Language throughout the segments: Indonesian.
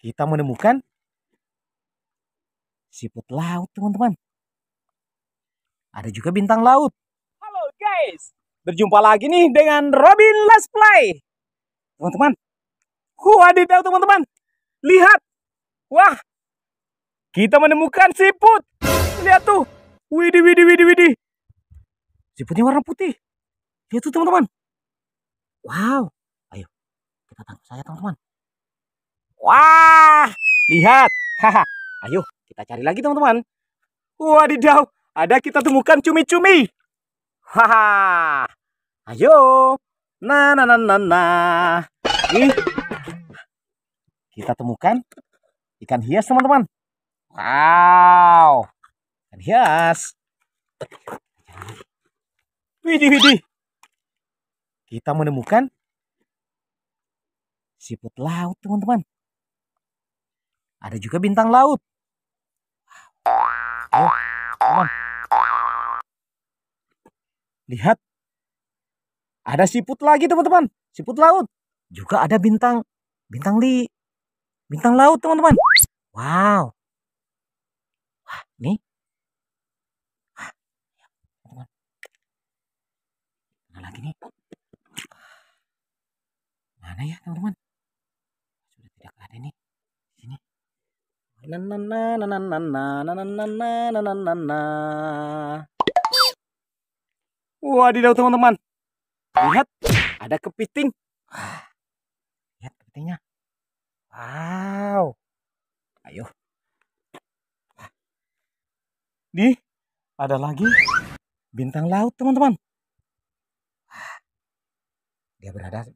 kita menemukan siput laut, teman-teman. Ada juga bintang laut. Halo guys, berjumpa lagi nih dengan Robin Let's Play. Teman-teman, wadidaw teman-teman. Lihat, wah, kita menemukan siput. Lihat tuh, widi, widi, widi, widi. Siputnya warna putih. Lihat tuh teman-teman. Wow, ayo kita tangkap saja teman-teman. Wah, lihat. Haha. Ayo, kita cari lagi teman-teman. Wadidaw, ada kita temukan cumi-cumi. Haha. Ayo. Nah, nah, nah, nah, nah. Kita temukan ikan hias teman-teman. Wow. Ikan hias. Widih, widih. Kita menemukan siput laut teman-teman. Ada juga bintang laut. Lihat. Ada siput lagi teman-teman. Siput laut. Juga ada bintang. Bintang li. Bintang laut teman-teman. Wow. Wah, ini. nih? Mana ya teman-teman? Wadidaw teman-teman. Lihat, ada kepiting. lihat kepitingnya. Wow. Ayo. Di, ada lagi bintang laut teman-teman. Dia berada.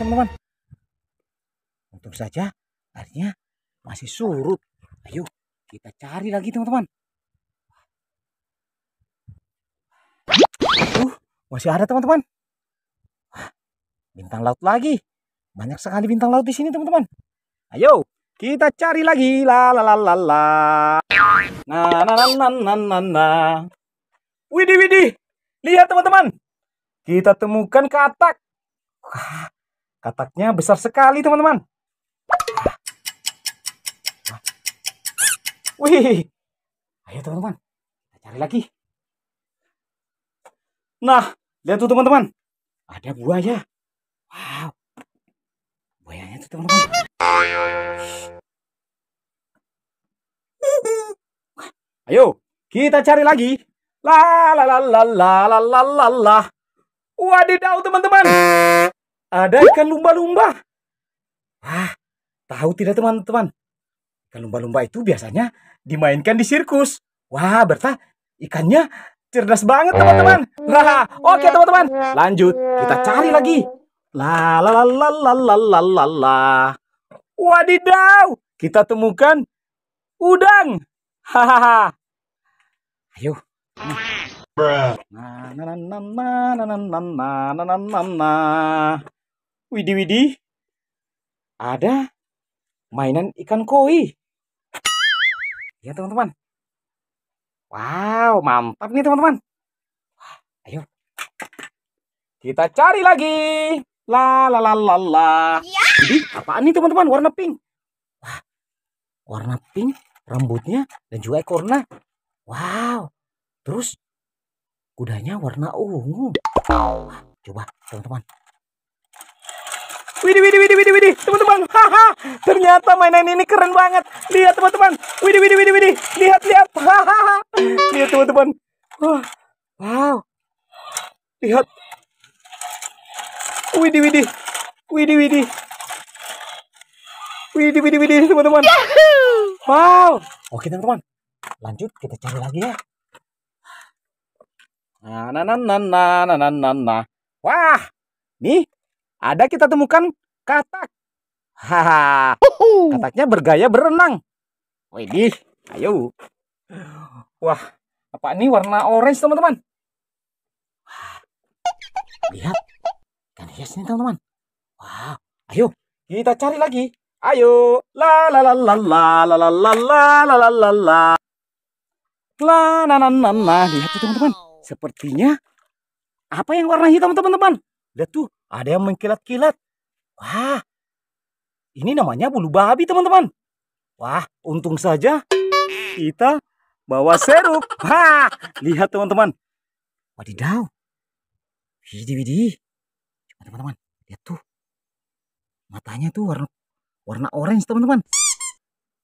Teman-teman. Untung saja, Artinya masih surut. Ayo kita cari lagi teman-teman. Uh, masih ada teman-teman. Bintang laut lagi. Banyak sekali bintang laut di sini teman-teman. Ayo kita cari lagi la la la la la. Na na na na na na na. Widi widi. Lihat teman-teman. Kita temukan katak. kataknya besar sekali teman-teman. Wih, ayo teman-teman, kita cari lagi. Nah, lihat tuh teman-teman, ada buaya. Wow, buayanya tuh teman-teman. Ayo, kita cari lagi. La la la la la la la la la. Wadidaw teman-teman. Ada ikan lumba-lumba. Wah, tahu tidak teman-teman? Ikan lumba-lumba itu biasanya dimainkan di sirkus. Wah, Berta, ikannya cerdas banget, teman-teman. Wah, oke teman-teman. Lanjut, kita cari lagi. La la la la la la la la la. Wadidaw, kita temukan udang. Hahaha. Ayo. Nah, nah, Widi Widi, ada mainan ikan koi ya teman-teman wow mantap nih teman-teman ayo kita cari lagi la la la la la ya. Jadi, apaan nih teman-teman warna pink wah warna pink rambutnya dan juga ekornya wow terus kudanya warna ungu wah, coba teman-teman Widih, widih, widih, widih, widih, teman-teman. Haha, ternyata mainan ini keren banget. Lihat teman-teman. Widih, widih, widih, widih. Lihat, lihat. Hahaha. Lihat teman-teman. Wow. Lihat. Widih, widih. Widih, widih. Widih, widih, widih, teman-teman. Wow. Oke, teman-teman. Lanjut kita cari lagi ya. Nah, nah, nah, nah, nah, nah, nah, nah. Wah, nih ada kita temukan katak. Haha, kataknya bergaya berenang. Widih, ayo. Wah, apa ini warna orange teman-teman? Lihat, ikan hias ini teman-teman. Wow, ayo kita cari lagi. Ayo, la la la la la la la la la la la la la na na na na. Lihat itu teman-teman. Sepertinya apa yang warna hitam teman-teman? Lihat tuh, ada yang mengkilat-kilat. Wah, ini namanya bulu babi teman-teman. Wah, untung saja kita bawa seruk. Wah, lihat teman-teman. Wadidaw. Widih-widih. Coba teman-teman, lihat tuh. Matanya tuh warna warna orange teman-teman.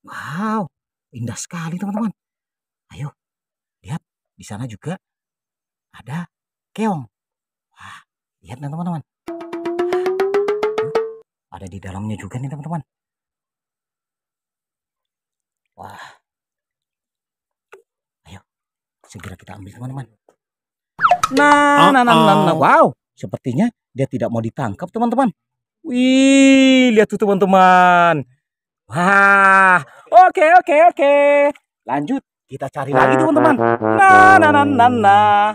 Wow, indah sekali teman-teman. Ayo, lihat di sana juga ada keong. Wah, lihat teman-teman ada di dalamnya juga nih teman-teman wah ayo segera kita ambil teman-teman nah, uh -oh. nah, nah nah nah, nah. wow sepertinya dia tidak mau ditangkap teman-teman wih lihat tuh teman-teman wah oke oke oke lanjut kita cari lagi teman-teman nah nah nah nah nah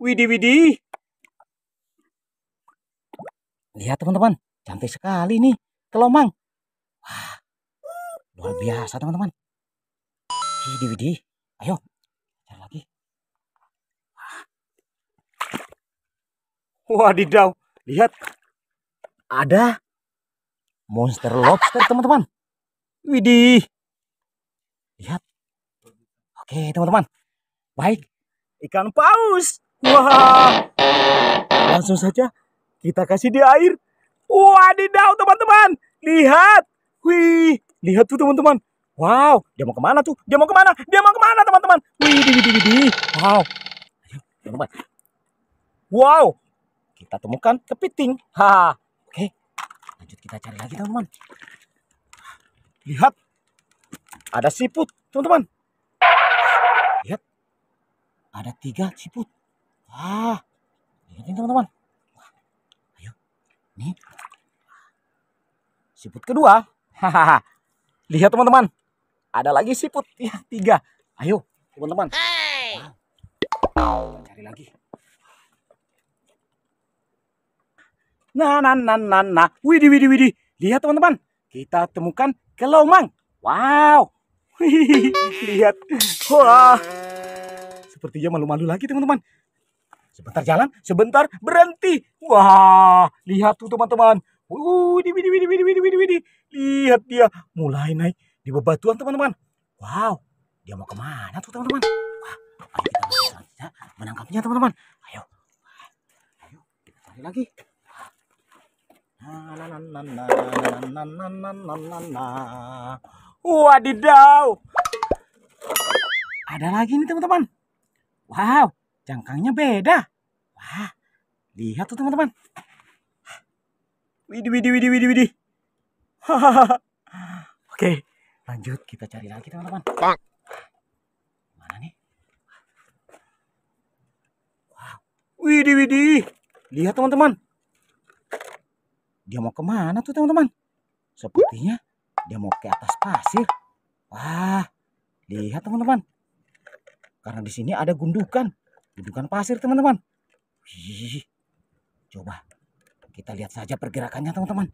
widih widih lihat teman-teman Cantik sekali nih kelomang. Wah, luar biasa teman-teman. Widih, widih. Ayo, cari lagi. Wah, didau. Lihat. Ada monster lobster teman-teman. Widih. Lihat. Oke, teman-teman. Baik, ikan paus. Wah. Langsung saja kita kasih di air. Wadidaw teman-teman. Lihat. Wih. Lihat tuh teman-teman. Wow. Dia mau kemana tuh? Dia mau kemana? Dia mau kemana teman-teman? Wih. Di, di, di, di, wow. Teman-teman. Wow. Kita temukan kepiting. Ha. Oke. Lanjut kita cari lagi teman-teman. Lihat. Ada siput teman-teman. Lihat. Ada tiga siput. Wah. Lihat ini teman-teman. Ayo. Nih Siput kedua. Hahaha. Lihat teman-teman. Ada lagi siput. Ya, tiga. Ayo teman-teman. Cari lagi. Nah, nah, nah, nah, nah. widi, widi. widih. Lihat teman-teman. Kita temukan kelomang. Wow. lihat. Wah. Sepertinya malu-malu lagi teman-teman. Sebentar jalan, sebentar berhenti. Wah, lihat tuh teman-teman. Wih, widi, widi, widi, widi, widi, Lihat dia mulai naik di bebatuan teman-teman. Wow, dia mau kemana tuh teman-teman? Wah, ayo kita, kita ya, menangkapnya teman-teman. Ayo, ayo kita cari lagi. Wadidaw. Ada lagi nih teman-teman. Wow, cangkangnya beda. Wah, lihat tuh teman-teman. Widih, widih, widih, widih, widih. Oke, lanjut kita cari lagi teman-teman. Mana nih? Wow. Widih, widih. Lihat teman-teman. Dia mau kemana tuh teman-teman? Sepertinya dia mau ke atas pasir. Wah, lihat teman-teman. Karena di sini ada gundukan. Gundukan pasir teman-teman. Coba kita lihat saja pergerakannya teman-teman.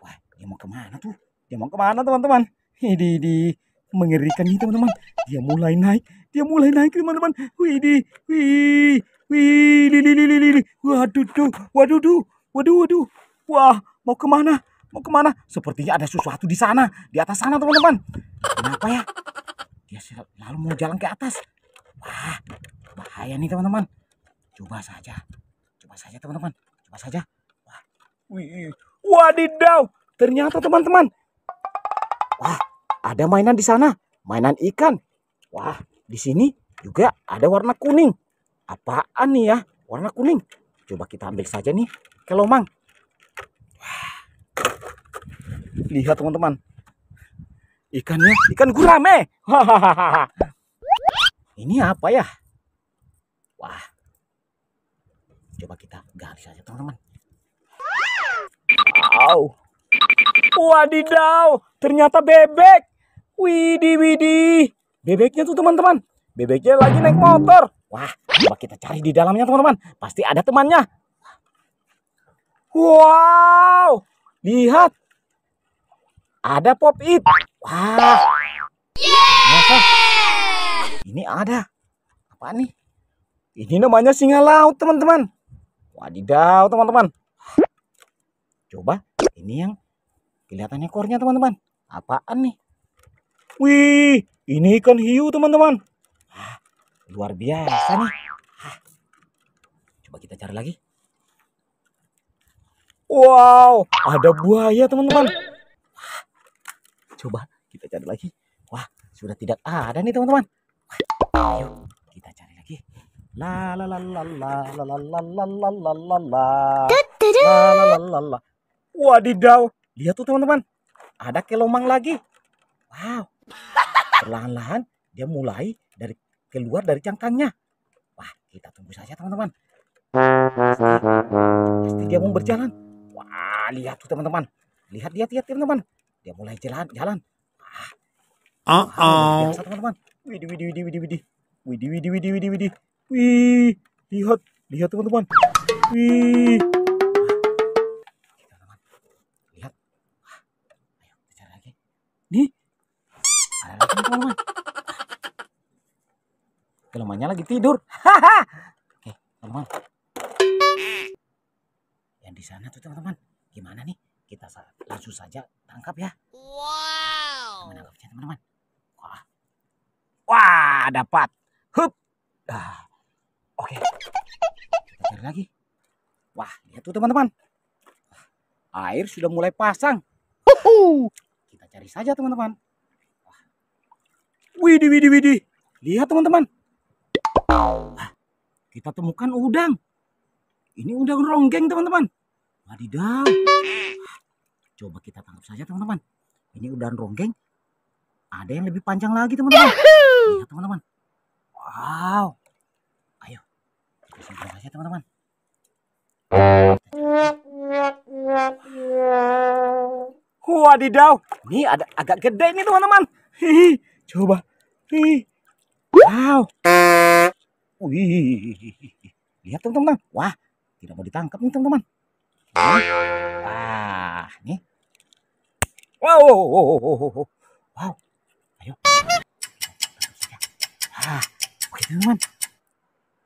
Wah, dia mau kemana tuh? Dia mau kemana teman-teman? Ini di mengerikan nih teman-teman. Dia mulai naik, dia mulai naik teman-teman. Wih, di, wih, wih, li, li, li, li, li. Waduh, tuh, waduh, tuh, waduh, waduh. Wah, mau kemana? Mau kemana? Sepertinya ada sesuatu di sana, di atas sana teman-teman. Kenapa ya? Dia selalu mau jalan ke atas. Wah, bahaya nih teman-teman. Coba saja, coba saja teman-teman, coba saja. Wih, iya. wadidaw. Ternyata teman-teman. Wah, ada mainan di sana. Mainan ikan. Wah, di sini juga ada warna kuning. Apaan nih ya? Warna kuning. Coba kita ambil saja nih kelomang. Lihat teman-teman. Ikannya, ikan gurame. Ini apa ya? Wah. Coba kita gali saja teman-teman. Wow. Wadidaw, ternyata bebek. Widi Widi, Bebeknya tuh teman-teman. Bebeknya lagi naik motor. Wah, coba kita cari di dalamnya teman-teman. Pasti ada temannya. Wow, lihat. Ada pop it. Wah. Yeah. Ini ada. Apa nih? Ini namanya singa laut teman-teman. Wadidaw teman-teman coba ini yang kelihatan ekornya teman-teman apaan nih wih ini ikan hiu teman-teman luar biasa nih Hah. coba kita cari lagi wow ada buaya teman-teman coba kita cari lagi wah sudah tidak ada nih teman-teman ayo kita cari lagi la la la la la la la la la la la la la la la la la Wadidaw. Lihat tuh teman-teman. Ada kelomang lagi. Wow. Perlahan-lahan dia mulai dari keluar dari cangkangnya. Wah, kita tunggu saja teman-teman. Pasti dia mau berjalan. Wah, lihat tuh teman-teman. Lihat, lihat, lihat teman-teman. Dia mulai jalan, jalan. Wah. Uh -oh. teman-teman. Widih, widih, widih, widih, widih. Widih, widih, widih, widih, widih. Wih, lihat, lihat teman-teman. Wih. mamanya lagi tidur. Oke, eh, teman-teman. Yang di sana tuh teman-teman, gimana nih? Kita langsung saja tangkap ya. Wow. Menangkapnya teman-teman. Wah. Wah, dapat. Hup. Ah. Oke. Kita cari lagi. Wah, lihat tuh teman-teman. Air sudah mulai pasang. Huhu. Kita cari saja teman-teman. Widih, widih, widih. Lihat teman-teman. Nah, kita temukan udang. Ini udang ronggeng teman-teman. Wadidaw. Coba kita tangkap saja teman-teman. Ini udang ronggeng. Ada yang lebih panjang lagi teman-teman. Lihat teman-teman. Wow. Ayo. Kita simpan saja teman-teman. Wadidaw. Ini ada agak gede nih teman-teman. Coba. Wow. Wih, oh, lihat teman-teman. Wah, tidak mau ditangkap nih teman-teman. Wah, nih. Wow, wow, wow, wow. wow. Ayo. Ah, oke teman-teman.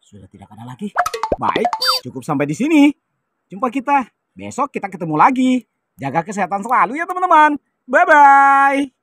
Sudah tidak ada lagi. Baik, cukup sampai di sini. Jumpa kita. Besok kita ketemu lagi. Jaga kesehatan selalu ya teman-teman. Bye-bye.